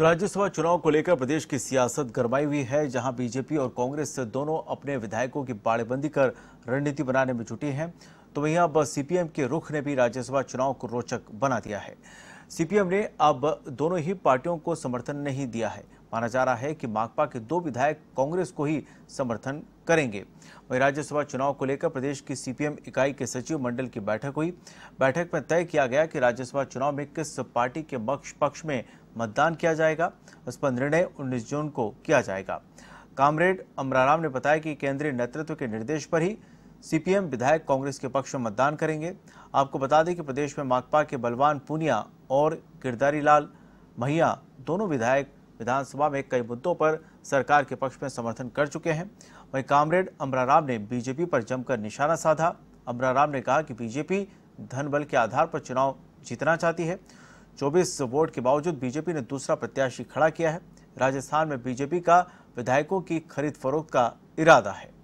तो राज्यसभा चुनाव को लेकर प्रदेश की सियासत गरमाई हुई है जहां बीजेपी और कांग्रेस दोनों अपने विधायकों की बाड़ेबंदी कर रणनीति बनाने में जुटी हैं तो वहीं अब सीपीएम के रुख ने भी राज्यसभा चुनाव को रोचक बना दिया है सीपीएम ने अब दोनों ही पार्टियों को समर्थन नहीं दिया है माना जा रहा है कि माकपा के दो विधायक कांग्रेस को ही समर्थन करेंगे वहीं राज्यसभा चुनाव को लेकर प्रदेश की सीपीएम इकाई के सचिव मंडल की बैठक हुई बैठक में तय किया गया कि राज्यसभा चुनाव में किस पार्टी के पक्ष पक्ष में मतदान किया जाएगा उस पर निर्णय उन्नीस जून को किया जाएगा कामरेड अमराराम ने बताया कि केंद्रीय नेतृत्व के निर्देश पर ही सीपीएम विधायक कांग्रेस के पक्ष में मतदान करेंगे आपको बता दें कि प्रदेश में माकपा के बलवान पूनिया और किरदारी लाल महिया दोनों विधायक विधानसभा में कई मुद्दों पर सरकार के पक्ष में समर्थन कर चुके हैं वहीं कामरेड अमराराम ने बीजेपी पर जमकर निशाना साधा अमराराम ने कहा कि बीजेपी धन बल के आधार पर चुनाव जीतना चाहती है 24 वोट के बावजूद बीजेपी ने दूसरा प्रत्याशी खड़ा किया है राजस्थान में बीजेपी का विधायकों की खरीद फरोख्त का इरादा है